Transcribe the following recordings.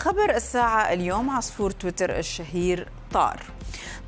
خبر الساعة اليوم عصفور تويتر الشهير طار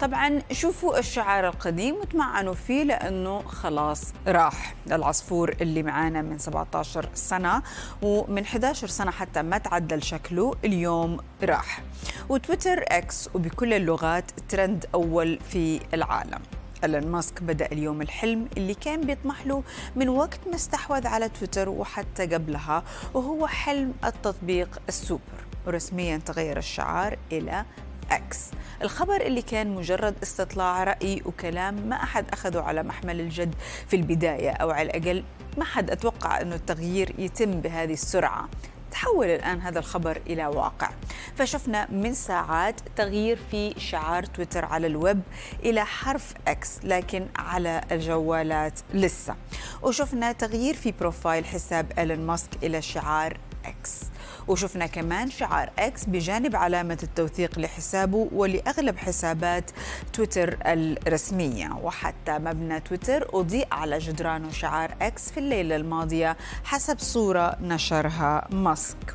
طبعا شوفوا الشعار القديم وتمعنوا فيه لأنه خلاص راح العصفور اللي معانا من 17 سنة ومن 11 سنة حتى ما تعدل شكله اليوم راح وتويتر اكس وبكل اللغات ترند أول في العالم إيلون ماسك بدأ اليوم الحلم اللي كان بيطمح له من وقت ما استحوذ على تويتر وحتى قبلها وهو حلم التطبيق السوبر ورسميا تغير الشعار إلى أكس الخبر اللي كان مجرد استطلاع رأي وكلام ما أحد أخذه على محمل الجد في البداية أو على الأقل ما حد أتوقع أنه التغيير يتم بهذه السرعة تحول الآن هذا الخبر إلى واقع فشفنا من ساعات تغيير في شعار تويتر على الويب إلى حرف أكس لكن على الجوالات لسه وشفنا تغيير في بروفايل حساب إيلون ماسك إلى شعار اكس وشفنا كمان شعار اكس بجانب علامة التوثيق لحسابه ولأغلب حسابات تويتر الرسمية وحتى مبنى تويتر أضيء على جدرانه شعار اكس في الليلة الماضية حسب صورة نشرها ماسك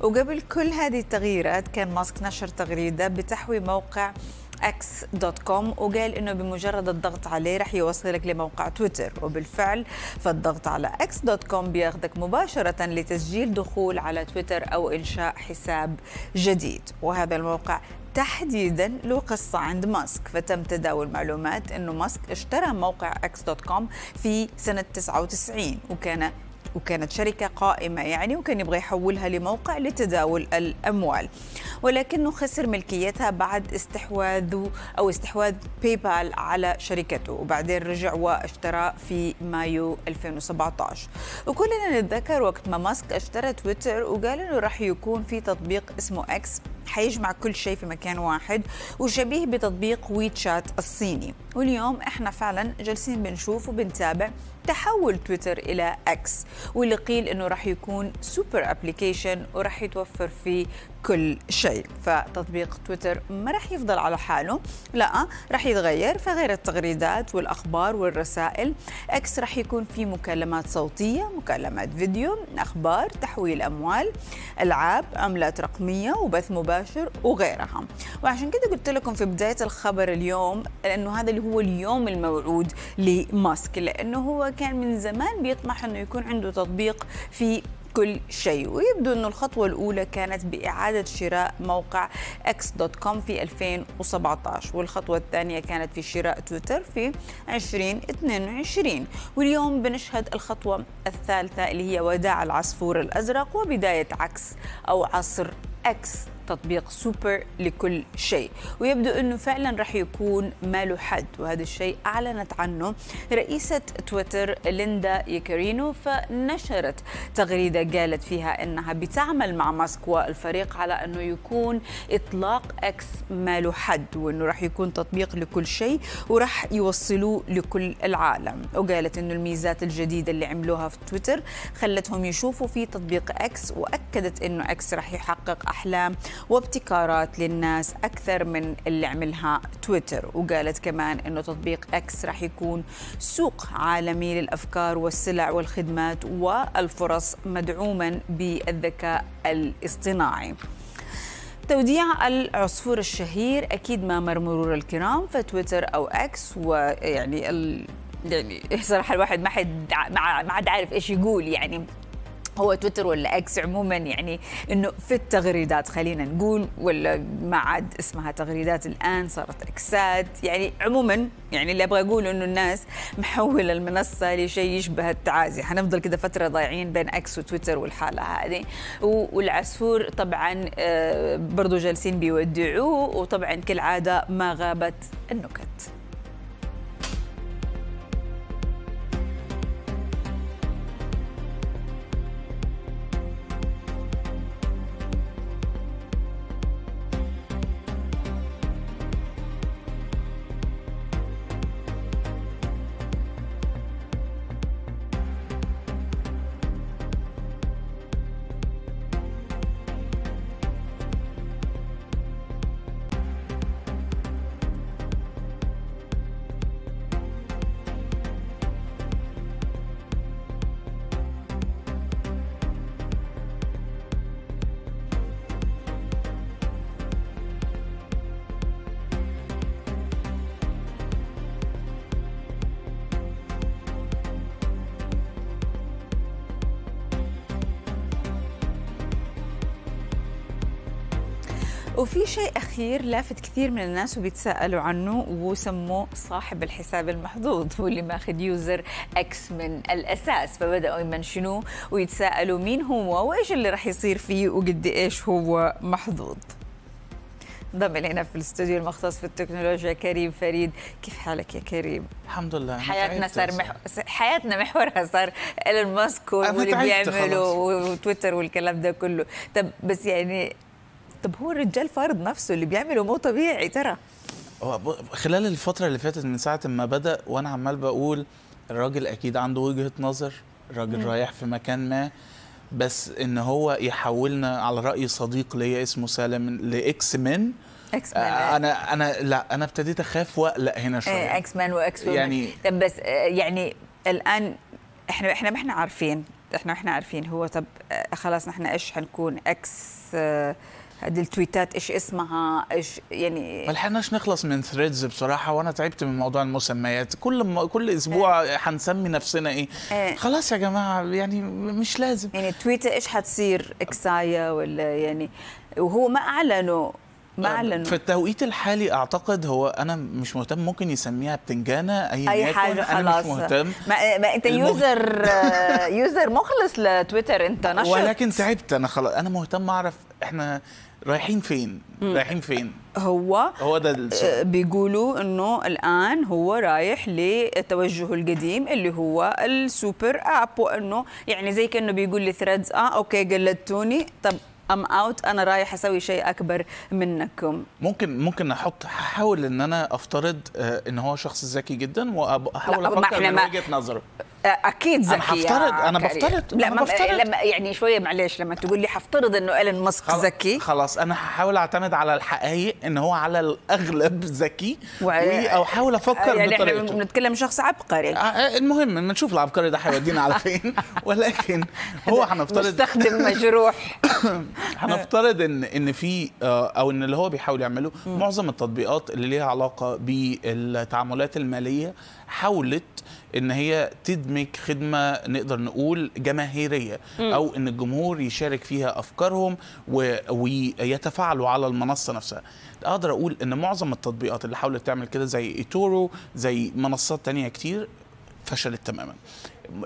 وقبل كل هذه التغييرات كان ماسك نشر تغريدة بتحوي موقع اكس دوت كوم وقال انه بمجرد الضغط عليه رح يوصلك لموقع تويتر وبالفعل فالضغط على اكس دوت كوم بياخذك مباشره لتسجيل دخول على تويتر او انشاء حساب جديد وهذا الموقع تحديدا له قصة عند ماسك فتم تداول معلومات أنه ماسك اشترى موقع اكس دوت كوم في سنة 99 وكان وكانت شركة قائمة يعني وكان يبغى يحولها لموقع لتداول الأموال ولكنه خسر ملكيتها بعد استحواذه أو استحواذ بال على شركته وبعدين رجع واشترى في مايو 2017 وكلنا نتذكر وقت ما ماسك اشترى تويتر وقال انه راح يكون في تطبيق اسمه اكس حيجمع كل شيء في مكان واحد وشبيه بتطبيق ويتشات الصيني واليوم احنا فعلا جالسين بنشوف وبنتابع تحول تويتر الى اكس واللي قيل انه راح يكون سوبر ابلكيشن وراح يتوفر فيه كل شيء فتطبيق تويتر ما رح يفضل على حاله لا رح يتغير فغير التغريدات والأخبار والرسائل أكس رح يكون في مكالمات صوتية مكالمات فيديو أخبار تحويل أموال ألعاب عملات رقمية وبث مباشر وغيرها وعشان كده قلت لكم في بداية الخبر اليوم لأنه هذا اللي هو اليوم الموعود لماسك لأنه هو كان من زمان بيطمح أنه يكون عنده تطبيق في كل شيء ويبدو أن الخطوة الأولى كانت بإعادة شراء موقع اكس دوت كوم في 2017 والخطوة الثانية كانت في شراء تويتر في 2022 واليوم بنشهد الخطوة الثالثة اللي هي وداع العصفور الأزرق وبداية عكس أو عصر اكس تطبيق سوبر لكل شيء ويبدو أنه فعلا رح يكون ماله حد وهذا الشيء أعلنت عنه رئيسة تويتر ليندا يكرينو فنشرت تغريدة قالت فيها أنها بتعمل مع ماسك والفريق على أنه يكون إطلاق أكس ماله حد وأنه رح يكون تطبيق لكل شيء ورح يوصلوه لكل العالم وقالت أنه الميزات الجديدة اللي عملوها في تويتر خلتهم يشوفوا في تطبيق أكس وأكدت أنه أكس رح يحقق أحلام وابتكارات للناس أكثر من اللي عملها تويتر وقالت كمان أنه تطبيق أكس رح يكون سوق عالمي للأفكار والسلع والخدمات والفرص مدعوما بالذكاء الاصطناعي توديع العصفور الشهير اكيد ما مر مرور الكرام فتويتر او اكس ويعني ال... يعني صراحه الواحد ما حد ما عاد عارف ايش يقول يعني هو تويتر ولا اكس عموما يعني انه في التغريدات خلينا نقول ولا ما عاد اسمها تغريدات الان صارت اكسات يعني عموما يعني اللي ابغى اقوله انه الناس محوله المنصه لشيء يشبه التعازي حنفضل كذا فتره ضايعين بين اكس وتويتر والحاله هذه والعسور طبعا آه، برضو جالسين بيودعوه وطبعا كالعاده ما غابت النكت وفي شيء أخير لافت كثير من الناس وبيتساءلوا عنه وسموه صاحب الحساب المحظوظ هو اللي ماخذ يوزر اكس من الأساس فبدأوا يمنشنوه ويتساءلوا مين هو وإيش اللي راح يصير فيه وقد إيش هو محظوظ انضم الينا في الاستوديو المختص في التكنولوجيا كريم فريد كيف حالك يا كريم الحمد لله حياتنا صار محو... حياتنا محورها صار ايلون ماسك واللي بيعمله وتويتر والكلام ده كله طب بس يعني طب هو الرجال فارض نفسه اللي بيعمله مو طبيعي ترى خلال الفتره اللي فاتت من ساعه ما بدا وانا عمال بقول الراجل اكيد عنده وجهه نظر الراجل رايح في مكان ما بس ان هو يحولنا على راي صديق ليا اسمه سالم لاكس مين اكس مان انا انا لا انا ابتديت اخاف واقلق هنا شويه اكس مان واكس يعني طب بس آه، يعني الان احنا احنا ما احنا عارفين احنا احنا عارفين هو طب آه، خلاص نحن ايش حنكون اكس آه، هذه التويتات ايش اسمها ايش يعني ما لحقناش نخلص من ثريدز بصراحه وانا تعبت من موضوع المسميات كل م... كل اسبوع هنسمي إيه. نفسنا ايه, ايه. خلاص يا جماعه يعني مش لازم يعني تويتر ايش حتصير اكسايا ولا يعني وهو ما اعلنوا معلن آه، في التوقيت الحالي اعتقد هو انا مش مهتم ممكن يسميها بتنجانه اي, أي حاجه خلاص انا مش مهتم ما, ما انت المهتم. يوزر آه، يوزر مخلص لتويتر انت نشط ولكن تعبت انا خلاص انا مهتم اعرف احنا رايحين فين رايحين فين هو هو ده السؤال. آه، بيقولوا انه الان هو رايح للتوجه القديم اللي هو السوبر اب وانه يعني زي كانه بيقول لي ثريدز اه اوكي قلدتوني طب ام اوت انا رايح اسوي شيء اكبر منكم ممكن ممكن احط احاول ان انا افترض آه، ان هو شخص ذكي جدا واحاول افكر من وجهه نظره اكيد ذكي انا حفترض انا بفترض لا أنا بفترض. لما يعني شويه معلش لما تقول لي حفترض انه ايلون ماسك ذكي خلاص انا هحاول اعتمد على الحقائق ان هو على الاغلب ذكي و... او احاول افكر يعني بطريقته احنا بنتكلم شخص عبقري آه، آه، المهم ما نشوف العبقري ده هيودينا على فين ولكن هو هنفترض مستخدم مجروح هنفترض ان ان في آه، او ان اللي هو بيحاول يعمله معظم التطبيقات اللي ليها علاقه بالتعاملات الماليه حاولت ان هي تدمج خدمه نقدر نقول جماهيريه او ان الجمهور يشارك فيها افكارهم ويتفاعلوا على المنصه نفسها اقدر اقول ان معظم التطبيقات اللي حاولت تعمل كده زي ايتورو زي منصات تانية كتير فشلت تماما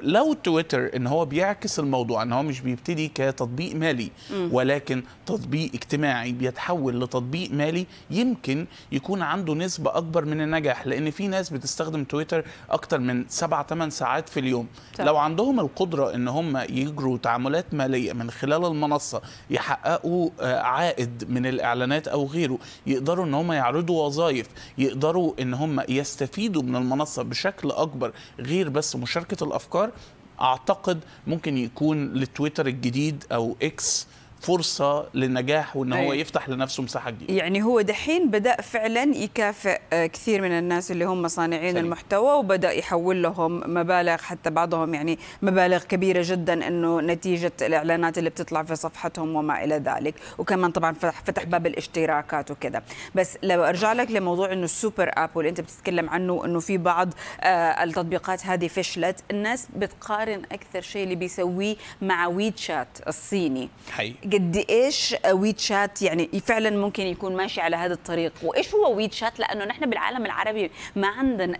لو تويتر ان هو بيعكس الموضوع ان هو مش بيبتدي كتطبيق مالي ولكن تطبيق اجتماعي بيتحول لتطبيق مالي يمكن يكون عنده نسبه اكبر من النجاح لان في ناس بتستخدم تويتر اكتر من 7 8 ساعات في اليوم طيب. لو عندهم القدره ان هم يجروا تعاملات ماليه من خلال المنصه يحققوا آه، عائد من الاعلانات او غيره يقدروا ان هم يعرضوا وظائف يقدروا ان هم يستفيدوا من المنصه بشكل اكبر غير بس مشاركه الافكار الافكار اعتقد ممكن يكون لتويتر الجديد او اكس فرصه للنجاح وان هو أيوة. يفتح لنفسه مساحه جديده يعني هو دحين بدا فعلا يكافئ آه، كثير من الناس اللي هم صانعين المحتوى وبدا يحول لهم مبالغ حتى بعضهم يعني مبالغ كبيره جدا انه نتيجه الاعلانات اللي بتطلع في صفحتهم وما الى ذلك وكمان طبعا فتح, فتح باب الاشتراكات وكذا بس لو ارجع لك لموضوع انه السوبر اب واللي انت بتتكلم عنه انه في بعض آه، التطبيقات هذه فشلت الناس بتقارن اكثر شيء اللي بيسويه مع ويتشات الصيني حي. قد ايش ويتشات يعني فعلا ممكن يكون ماشي على هذا الطريق وايش هو ويتشات لانه نحن بالعالم العربي ما عندنا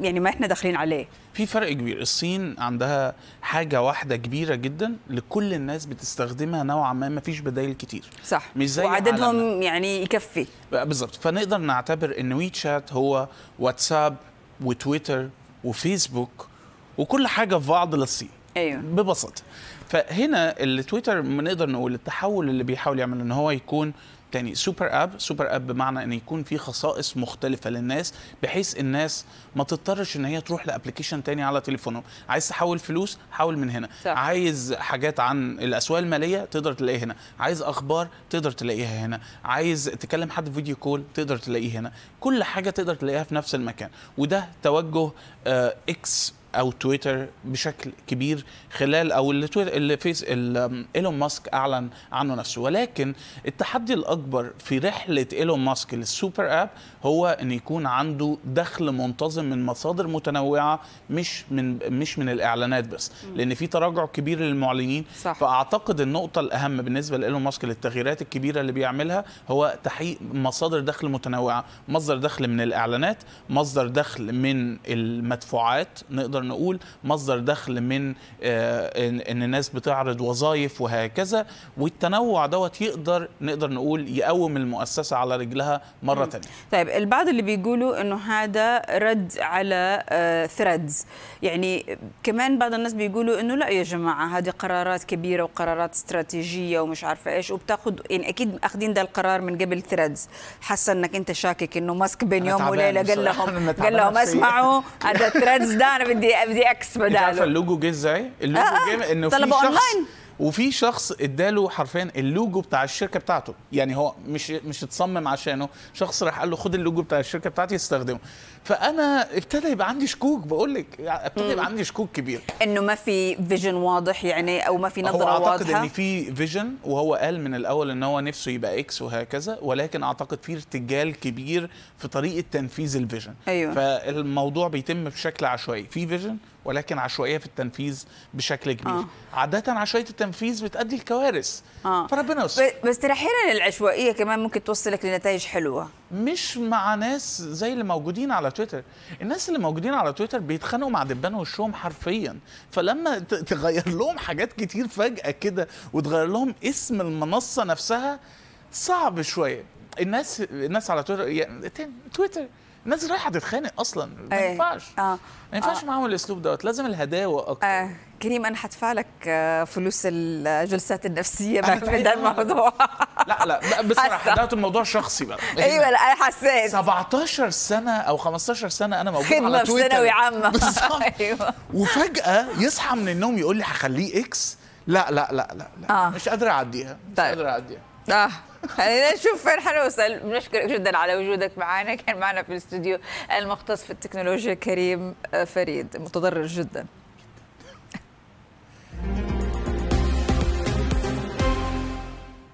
يعني ما احنا داخلين عليه في فرق كبير الصين عندها حاجه واحده كبيره جدا لكل الناس بتستخدمها نوعا ما ما فيش بدايل كتير صح مش زي وعددهم عالمنا. يعني يكفي بالظبط فنقدر نعتبر ان ويتشات هو واتساب وتويتر وفيسبوك وكل حاجه في بعض للصين ايوه ببساطه فهنا التويتر نقدر نقول التحول اللي بيحاول يعمله ان هو يكون تاني سوبر اب سوبر اب بمعنى ان يكون في خصائص مختلفه للناس بحيث الناس ما تضطرش ان هي تروح لابلكيشن تاني على تليفونهم عايز تحول فلوس حول من هنا صح. عايز حاجات عن الاسواق الماليه تقدر تلاقيها هنا عايز اخبار تقدر تلاقيها هنا عايز تكلم حد فيديو كول تقدر تلاقيه هنا كل حاجه تقدر تلاقيها في نفس المكان وده توجه اكس آه، او تويتر بشكل كبير خلال او اللي تويتر اللي فيس ايلون ماسك اعلن عنه نفسه ولكن التحدي الاكبر في رحله ايلون ماسك للسوبر اب هو ان يكون عنده دخل منتظم من مصادر متنوعه مش من مش من الاعلانات بس لان في تراجع كبير للمعلنين صح. فاعتقد النقطه الاهم بالنسبه لايلون ماسك للتغييرات الكبيره اللي بيعملها هو تحقيق مصادر دخل متنوعه مصدر دخل من الاعلانات مصدر دخل من المدفوعات نقدر نقدر نقول مصدر دخل من آه، ان الناس بتعرض وظائف وهكذا والتنوع دوت يقدر نقدر نقول يقوم المؤسسه على رجلها مره ثانيه طيب البعض اللي بيقولوا انه هذا رد على ثريدز آه، يعني كمان بعض الناس بيقولوا انه لا يا جماعه هذه قرارات كبيره وقرارات استراتيجيه ومش عارفه ايش وبتاخذ يعني اكيد اخذين ده القرار من قبل ثريدز حاسه انك انت شاكك انه ماسك بين يوم وليله قال لهم قال لهم اسمعوا هذا ثريدز ده انا بدي بدي بدي اكس بداله عارفه اللوجو جه ازاي؟ اللوجو آه, آه. جه ان في شخص أونلاين. وفي شخص اداله حرفيا اللوجو بتاع الشركه بتاعته يعني هو مش مش اتصمم عشانه شخص راح قال له خد اللوجو بتاع الشركه بتاعتي استخدمه فانا ابتدى يبقى عندي شكوك بقول لك يعني ابتدى يبقى عندي شكوك كبير انه ما في فيجن واضح يعني او ما في نظره واضحه هو اعتقد واضحة. ان في فيجن وهو قال من الاول ان هو نفسه يبقى اكس وهكذا ولكن اعتقد في ارتجال كبير في طريقه تنفيذ الفيجن أيوة. فالموضوع بيتم بشكل عشوائي في فيجن ولكن عشوائيه في التنفيذ بشكل كبير آه. عاده عشوائيه التنفيذ بتؤدي لكوارث آه. فربنا يستر بس احيانا العشوائيه كمان ممكن توصلك لنتائج حلوه مش مع ناس زي اللي موجودين على تويتر الناس اللي موجودين على تويتر بيتخانقوا مع دبان وشهم حرفيا فلما تغير لهم حاجات كتير فجأة كده وتغير لهم اسم المنصة نفسها صعب شوية الناس الناس على تويتر يعني تويتر الناس رايحه تتخانق اصلا ما إيه. ينفعش آه. ما ينفعش آه. معاهم الاسلوب دوت لازم الهداوه اكتر آه. كريم انا هدفع لك آه، فلوس الجلسات النفسيه بقى في ده الموضوع لا لا بصراحه ده الموضوع شخصي بقى ايوه لا انا حسيت 17 سنه او 15 سنه انا موجود خدمة على تويتر في ثانوي عامه ايوه وفجاه يصحى من النوم يقول لي هخليه اكس لا لا لا لا, لا. آه. مش قادر اعديها مش طيب. قادر اعديها اه خلينا نشوف فين حنوصل بنشكرك جدا على وجودك معنا كان معنا في الاستوديو المختص في التكنولوجيا كريم آه، فريد متضرر جدا